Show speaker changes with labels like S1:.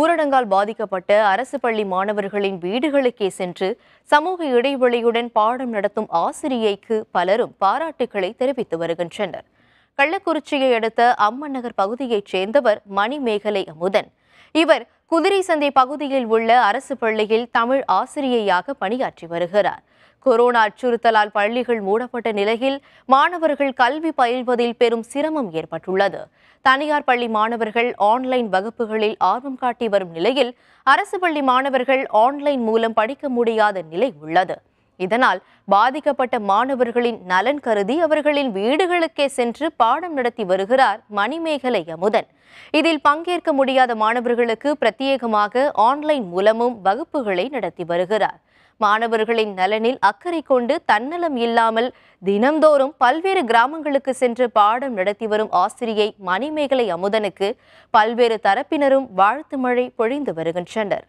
S1: ஊரடங்கால் பாதிக்கப்பட்ட அரசு பள்ளி மாணவர்களின் வீடுகளுக்கே சென்று சமூக இடைவெளியுடன் பாடம் நடத்தும் ஆசிரியைக்கு பலரும் பாராட்டுக்களை தெரிவித்து வருகின்றனர் கள்ளக்குறிச்சியை அடுத்த அம்மன் நகர் பகுதியைச் சேர்ந்தவர் மணிமேகலை அமுதன் இவர் குதிரை சந்தை பகுதியில் உள்ள அரசு பள்ளியில் தமிழ் ஆசிரியையாக பணியாற்றி வருகிறார் கொரோனா அச்சுறுத்தலால் பள்ளிகள் மூடப்பட்ட நிலையில் மாணவர்கள் கல்வி பயில்வதில் பெரும் சிரமம் ஏற்பட்டுள்ளது தனியார் பள்ளி மாணவர்கள் ஆன்லைன் வகுப்புகளில் ஆர்வம் காட்டி வரும் நிலையில் அரசு பள்ளி மாணவர்கள் ஆன்லைன் மூலம் படிக்க முடியாத நிலை உள்ளது இதனால் பாதிக்கப்பட்ட மாணவர்களின் நலன் கருதி அவர்களின் வீடுகளுக்கே சென்று பாடம் நடத்தி வருகிறார் மணிமேகலை அமுதன் இதில் பங்கேற்க முடியாத மாணவர்களுக்கு பிரத்யேகமாக ஆன்லைன் மூலமும் வகுப்புகளை நடத்தி வருகிறார் மாணவர்களின் நலனில் அக்கறை கொண்டு தன்னலம் இல்லாமல் தினம்தோறும் பல்வேறு கிராமங்களுக்கு சென்று பாடம் நடத்தி வரும் ஆசிரியை மணிமேகலை அமுதனுக்கு பல்வேறு தரப்பினரும் வாழ்த்து மழை பொழிந்து வருகின்றனர்